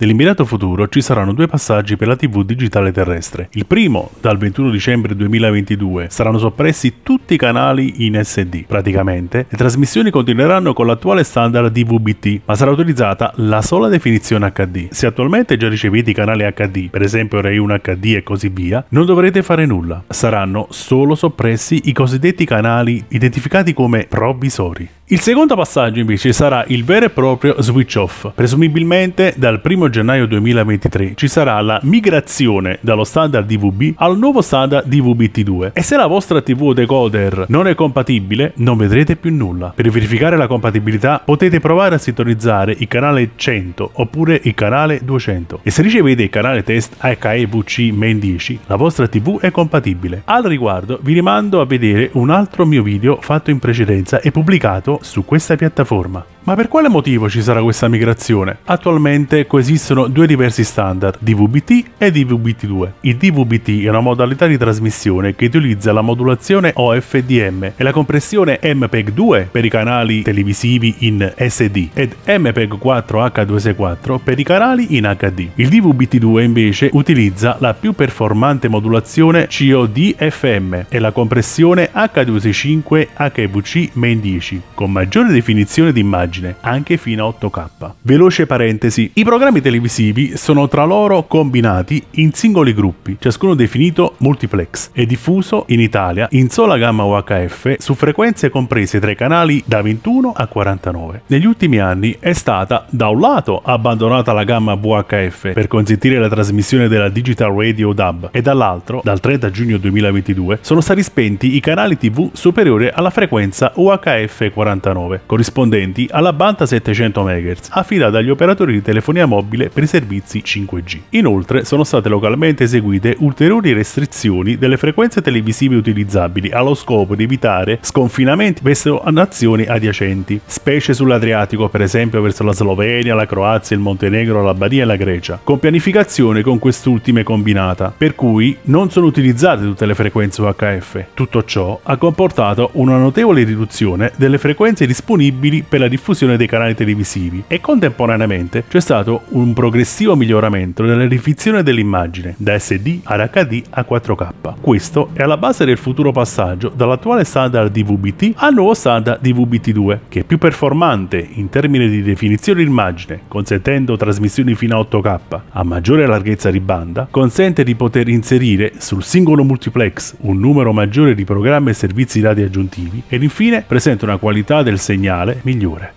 Nell'immediato futuro ci saranno due passaggi per la TV digitale terrestre. Il primo, dal 21 dicembre 2022, saranno soppressi tutti i canali in SD. Praticamente, le trasmissioni continueranno con l'attuale standard DVB-T, ma sarà utilizzata la sola definizione HD. Se attualmente già ricevete i canali HD, per esempio Ray 1 HD e così via, non dovrete fare nulla. Saranno solo soppressi i cosiddetti canali identificati come provvisori. Il secondo passaggio invece sarà il vero e proprio switch off. Presumibilmente dal 1 gennaio 2023 ci sarà la migrazione dallo standard DVB al nuovo standard DVB-T2 e se la vostra TV decoder non è compatibile non vedrete più nulla. Per verificare la compatibilità potete provare a sintonizzare il canale 100 oppure il canale 200 e se ricevete il canale test HEVC-10 la vostra TV è compatibile. Al riguardo vi rimando a vedere un altro mio video fatto in precedenza e pubblicato su questa piattaforma. Ma per quale motivo ci sarà questa migrazione? Attualmente coesistono due diversi standard, DVBT e dvbt 2 Il DVBT è una modalità di trasmissione che utilizza la modulazione OFDM e la compressione MPEG-2 per i canali televisivi in SD ed MPEG-4H264 per i canali in HD. Il dvbt 2 invece utilizza la più performante modulazione COD-FM e la compressione H265 HVC-10 con maggiore definizione di immagini immagine, anche fino a 8K. Veloce parentesi, i programmi televisivi sono tra loro combinati in singoli gruppi, ciascuno definito multiplex, e diffuso in Italia in sola gamma UHF su frequenze comprese tra i canali da 21 a 49. Negli ultimi anni è stata, da un lato, abbandonata la gamma VHF per consentire la trasmissione della Digital Radio DAB e dall'altro, dal 30 giugno 2022, sono stati spenti i canali TV superiori alla frequenza UHF 49, corrispondenti alla alla banda 700 MHz affidata agli operatori di telefonia mobile per i servizi 5G. Inoltre sono state localmente eseguite ulteriori restrizioni delle frequenze televisive utilizzabili allo scopo di evitare sconfinamenti verso nazioni adiacenti, specie sull'Adriatico per esempio verso la Slovenia, la Croazia, il Montenegro, l'Albania e la Grecia, con pianificazione con quest'ultima combinata, per cui non sono utilizzate tutte le frequenze UHF. Tutto ciò ha comportato una notevole riduzione delle frequenze disponibili per la diffusione diffusione dei canali televisivi e contemporaneamente c'è stato un progressivo miglioramento nella rifizione dell'immagine da SD ad HD a 4K. Questo è alla base del futuro passaggio dall'attuale standard DVB-T al nuovo standard DVB-T2, che è più performante in termini di definizione immagine, consentendo trasmissioni fino a 8K, a maggiore larghezza di banda, consente di poter inserire sul singolo multiplex un numero maggiore di programmi e servizi dati aggiuntivi ed infine presenta una qualità del segnale migliore.